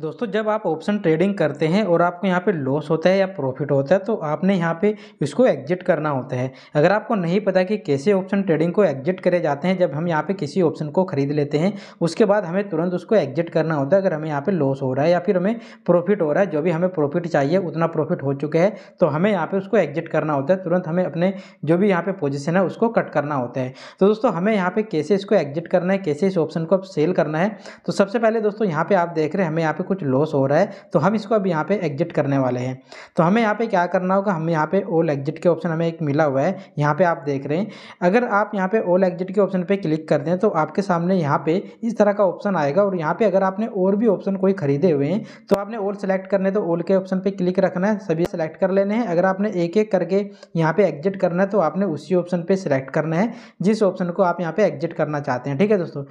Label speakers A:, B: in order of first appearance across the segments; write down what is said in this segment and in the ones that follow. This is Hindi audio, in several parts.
A: दोस्तों जब आप ऑप्शन ट्रेडिंग करते हैं और आपको यहाँ पे लॉस होता है या प्रॉफिट होता है तो आपने यहाँ पे इसको एग्जिट करना होता है अगर आपको नहीं पता कि कैसे ऑप्शन ट्रेडिंग को एग्जिट करे जाते हैं जब हम यहाँ पे किसी ऑप्शन को खरीद लेते हैं उसके बाद हमें तुरंत उसको एग्जिट करना होता है अगर हमें यहाँ पर लॉस हो रहा है या फिर हमें प्रॉफिट हो रहा है जो भी हमें प्रॉफिट चाहिए उतना प्रॉफिट हो चुका है तो हमें यहाँ पर उसको एग्जिट करना होता है तुरंत हमें अपने जो भी यहाँ पर पोजिशन है उसको कट करना होता है तो दोस्तों हमें यहाँ पर कैसे इसको एग्जिट करना है कैसे इस ऑप्शन को सेल करना है तो सबसे पहले दोस्तों यहाँ पर आप देख रहे हैं हमें यहाँ पर कुछ लॉस हो रहा है तो हम इसको अब यहाँ पे एग्जिट करने वाले हैं तो हमें यहाँ पे क्या करना होगा हमें यहाँ पे ओल एग्जिट के ऑप्शन हमें एक मिला हुआ है यहाँ पे आप देख रहे हैं अगर आप यहाँ पे ओल एग्जिट के ऑप्शन पे क्लिक कर दें तो आपके सामने यहाँ पे इस तरह का ऑप्शन आएगा और यहाँ पे अगर आपने और भी ऑप्शन कोई खरीदे हुए हैं तो आपने ओल सेलेक्ट करने तो ओल के ऑप्शन पर क्लिक रखना है सभी सेलेक्ट कर लेने हैं अगर आपने एक एक करके यहाँ पे एग्जिट करना है तो आपने उसी ऑप्शन पर सिलेक्ट करना है जिस ऑप्शन को आप यहाँ पे एग्जिट करना चाहते हैं ठीक है दोस्तों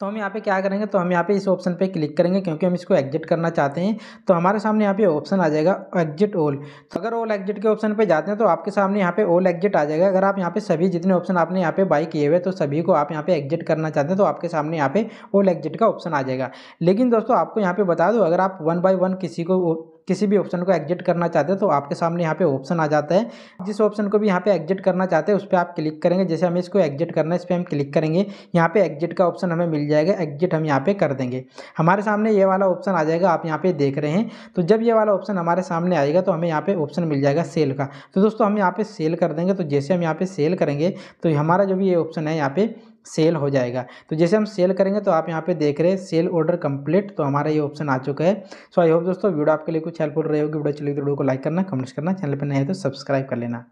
A: तो हम यहाँ पे क्या करेंगे तो हम यहाँ पे इस ऑप्शन पे क्लिक करेंगे क्योंकि हम इसको एग्जिट करना चाहते हैं तो हमारे सामने यहाँ पे ऑप्शन आ जाएगा एग्जिट ऑल तो अगर ऑल एग्जिट के ऑप्शन पे जाते हैं तो आपके सामने यहाँ पे ऑल एग्जिट आ जाएगा अगर आप यहाँ पे सभी जितने ऑप्शन आपने यहाँ पे बाई किए हुए तो सभी को आप यहाँ पे एग्जिट करना चाहते हैं तो आपके सामने यहाँ पे ऑल एग्जिट का ऑप्शन आ जाएगा लेकिन दोस्तों आपको यहाँ पे बता दो अगर आप वन बाई वन किसी को किसी भी ऑप्शन को एग्जिट करना चाहते हैं तो आपके सामने यहाँ पे ऑप्शन आ जाता है जिस ऑप्शन को भी यहाँ पे एग्जिट करना चाहते हैं उस पर आप क्लिक करेंगे जैसे हमें इसको एग्जिट करना है इस पर हम क्लिक करेंगे यहाँ पे एग्जिट का ऑप्शन हमें मिल जाएगा एग्जिट हम यहाँ पे कर देंगे हमारे सामने ये वाला ऑप्शन आ जाएगा आप यहाँ पे देख रहे हैं तो जब ये वाला ऑप्शन हमारे सामने आएगा तो हमें यहाँ पे ऑप्शन मिल जाएगा सेल का तो दोस्तों हम यहाँ पे सेल कर देंगे तो जैसे हम यहाँ पे सेल करेंगे तो हमारा जो भी ये ऑप्शन है यहाँ पे सेल हो जाएगा तो जैसे हम सेल करेंगे तो आप यहाँ पे देख रहे हैं सेल ऑर्डर कंप्लीट तो हमारा ये ऑप्शन आ चुका है सो आई होप दोस्तों वीडियो आपके लिए कुछ हेल्पफुल रही होगी वीडियो चलिए तो वीडियो को लाइक करना कमेंट्स करना चैनल पर नहीं है तो सब्सक्राइब कर लेना